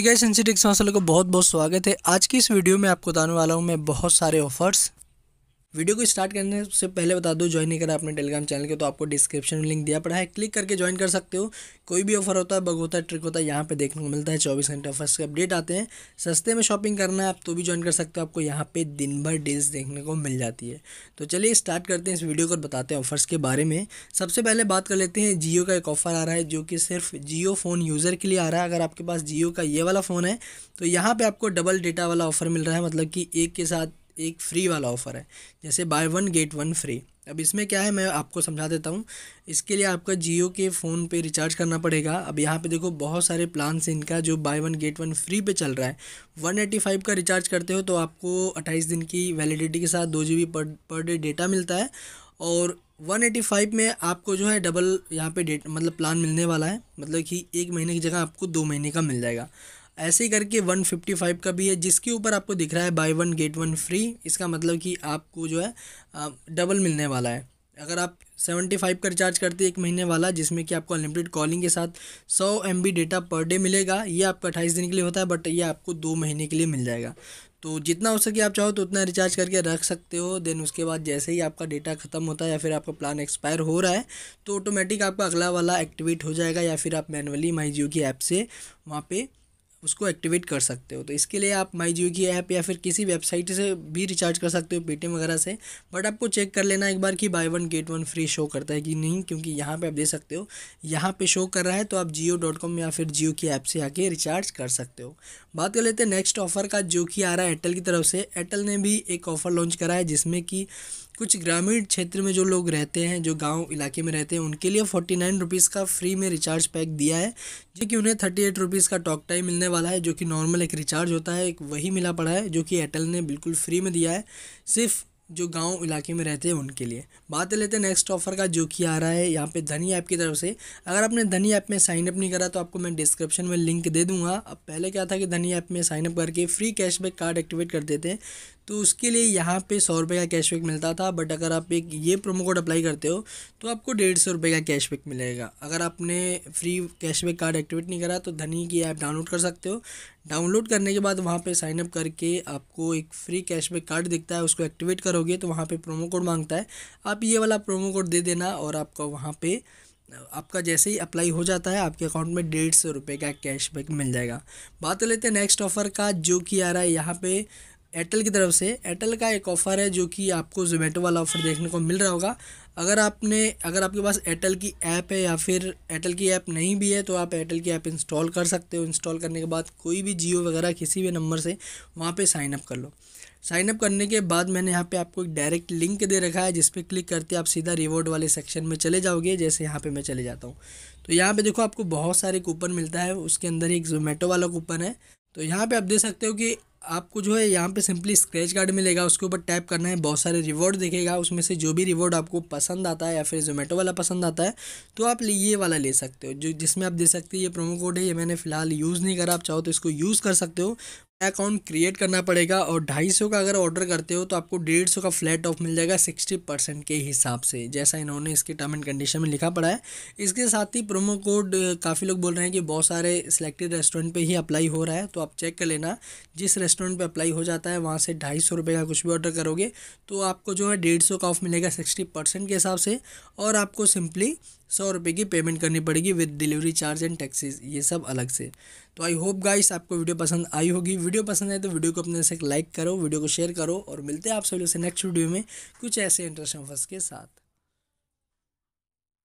ठीक है सेंसिटिक्स मसल को बहुत बहुत स्वागत है आज की इस वीडियो में आपको बताने वाला हूँ मैं बहुत सारे ऑफर्स वीडियो को स्टार्ट करने से पहले बता दो ज्वाइन नहीं करा अपने टेलीग्राम चैनल के तो आपको डिस्क्रिप्शन में लिंक दिया पड़ा है क्लिक करके ज्वाइन कर सकते हो कोई भी ऑफर होता है बग होता है ट्रिक होता है यहाँ पे देखने को मिलता है चौबीस घंटे ऑफर्स के अपडेट आते हैं सस्ते में शॉपिंग करना है आप तो भी ज्वाइन कर सकते हो आपको यहाँ पर दिन भर डील्स देखने को मिल जाती है तो चलिए स्टार्ट करते हैं इस वीडियो को बताते हैं ऑफर्स के बारे में सबसे पहले बात कर लेते हैं जियो का एक ऑफ़र आ रहा है जो कि सिर्फ जियो फ़ोन यूज़र के लिए आ रहा है अगर आपके पास जियो का ये वाला फ़ोन है तो यहाँ पर आपको डबल डेटा वाला ऑफ़र मिल रहा है मतलब कि एक के साथ एक फ्री वाला ऑफ़र है जैसे buy one get one free अब इसमें क्या है मैं आपको समझा देता हूँ इसके लिए आपका जियो के फ़ोन पे रिचार्ज करना पड़ेगा अब यहाँ पे देखो बहुत सारे प्लान्स इनका जो buy one get one free पे चल रहा है वन एटी फाइव का रिचार्ज करते हो तो आपको अट्ठाईस दिन की वैलिडिटी के साथ दो जी बी पर पर डे डेटा मिलता है और वन एटी फाइव में आपको जो है डबल यहाँ पे डेट मतलब प्लान मिलने वाला है मतलब कि एक महीने की जगह आपको दो महीने का मिल जाएगा ऐसे ही करके 155 का भी है जिसके ऊपर आपको दिख रहा है buy one get one free इसका मतलब कि आपको जो है डबल मिलने वाला है अगर आप 75 का रिचार्ज करते हैं एक महीने वाला जिसमें कि आपको अनलिमिटेड कॉलिंग के साथ 100 एम डेटा पर डे मिलेगा ये आपका अट्ठाईस दिन के लिए होता है बट ये आपको दो महीने के लिए मिल जाएगा तो जितना हो सके आप चाहो तो उतना रिचार्ज करके रख सकते हो देन उसके बाद जैसे ही आपका डेटा ख़त्म होता है या फिर आपका प्लान एक्सपायर हो रहा है तो ऑटोमेटिक आपका अगला वाला एक्टिवेट हो जाएगा या फिर आप मैनुअली माई जियो की ऐप से वहाँ पर उसको एक्टिवेट कर सकते हो तो इसके लिए आप माई जियो की ऐप या फिर किसी वेबसाइट से भी रिचार्ज कर सकते हो पेटीएम वगैरह से बट आपको चेक कर लेना एक बार कि buy one get one free show करता है कि नहीं क्योंकि यहाँ पे आप दे सकते हो यहाँ पे शो कर रहा है तो आप जियो डॉट कॉम या फिर जियो की ऐप से आके रिचार्ज कर सकते हो बात कर लेते हैं नेक्स्ट ऑफर का जो कि आ रहा है एयरटेल की तरफ से एयरटेल ने भी एक ऑफर लॉन्च करा है जिसमें कि कुछ ग्रामीण क्षेत्र में जो लोग रहते हैं जो गांव इलाके में रहते हैं उनके लिए फोर्टी नाइन रुपीज़ का फ्री में रिचार्ज पैक दिया है जो कि उन्हें थर्टी एट रुपीज़ का टॉक टाइम मिलने वाला है जो कि नॉर्मल एक रिचार्ज होता है एक वही मिला पड़ा है जो कि एयरटेल ने बिल्कुल फ्री में दिया है सिर्फ जो गांव इलाके में रहते हैं उनके लिए बात लेते हैं नेक्स्ट ऑफर का जो कि आ रहा है यहाँ पे धनी ऐप की तरफ से अगर आपने धनी ऐप में साइनअप नहीं करा तो आपको मैं डिस्क्रिप्शन में लिंक दे दूंगा अब पहले क्या था कि धनी ऐप में साइनअप करके फ्री कैशबैक कार्ड एक्टिवेट कर देते थे तो उसके लिए यहाँ पे सौ रुपये का कैशबैक मिलता था बट अगर आप एक ये प्रोमो कोड अप्लाई करते हो तो आपको डेढ़ सौ रुपये का कैशबैक मिलेगा अगर आपने फ्री कैशबैक कार्ड एक्टिवेट नहीं करा तो धनी की ऐप डाउनलोड कर सकते हो डाउनलोड करने के बाद वहाँ पे साइन अप करके आपको एक फ्री कैशबैक कार्ड दिखता है उसको एक्टिवेट करोगे तो वहाँ पर प्रोमो कोड मांगता है आप ये वाला प्रोमो कोड दे देना और आपका वहाँ पर आपका जैसे ही अप्लाई हो जाता है आपके अकाउंट में डेढ़ सौ रुपये का कैशबैक मिल जाएगा बात कर लेते हैं नेक्स्ट ऑफ़र का जो कि आ रहा है यहाँ पे एयरटेल की तरफ से एयरटेल का एक ऑफ़र है जो कि आपको जोमेटो वाला ऑफ़र देखने को मिल रहा होगा अगर आपने अगर आपके पास एयरटेल की ऐप है या फिर एयरटेल की ऐप नहीं भी है तो आप एयरटेल की ऐप इंस्टॉल कर सकते हो इंस्टॉल करने के बाद कोई भी जियो वगैरह किसी भी नंबर से वहाँ पर साइनअप कर लो साइनअप करने के बाद मैंने यहाँ पे आपको एक डायरेक्ट लिंक दे रखा है जिस पर क्लिक करते आप सीधा रिवॉर्ड वाले सेक्शन में चले जाओगे जैसे यहाँ पे मैं चले जाता हूँ तो यहाँ पे देखो आपको बहुत सारे कूपन मिलता है उसके अंदर एक जोमेटो वाला कूपन है तो यहाँ पे आप देख सकते हो कि आपको जो है यहाँ पे सिंपली स्क्रैच कार्ड मिलेगा उसके ऊपर टैप करना है बहुत सारे रिवॉर्ड देखेगा उसमें से जो भी रिवॉर्ड आपको पसंद आता है या फिर जोमेटो वाला पसंद आता है तो आप ये वाला ले सकते हो जो जिसमें आप दे सकते हो ये प्रोमो कोड है ये मैंने फ़िलहाल यूज़ नहीं करा आप चाहो तो इसको यूज़ कर सकते हो अकाउंट क्रिएट करना पड़ेगा और ढाई सौ का अगर ऑर्डर करते हो तो आपको डेढ़ सौ का फ्लैट ऑफ मिल जाएगा सिक्सटी परसेंट के हिसाब से जैसा इन्होंने इसके टर्म एंड कंडीशन में लिखा पड़ा है इसके साथ ही प्रोमो कोड काफ़ी लोग बोल रहे हैं कि बहुत सारे सिलेक्टेड रेस्टोरेंट पे ही अप्लाई हो रहा है तो आप चेक कर लेना जिस रेस्टोरेंट पर अप्लाई हो जाता है वहाँ से ढाई सौ का कुछ भी ऑर्डर करोगे तो आपको जो है डेढ़ सौ का ऑफ मिलेगा सिक्सटी परसेंट के हिसाब से और आपको सिंपली सौ रुपये की पेमेंट करनी पड़ेगी with delivery charge and taxes ये सब अलग से तो आई होप गाइस आपको वीडियो पसंद आई होगी वीडियो पसंद आए तो वीडियो को अपने से लाइक करो वीडियो को शेयर करो और मिलते हैं आप सभी लोग से नेक्स्ट वीडियो में कुछ ऐसे इंटरेस्ट ऑफर्स के साथ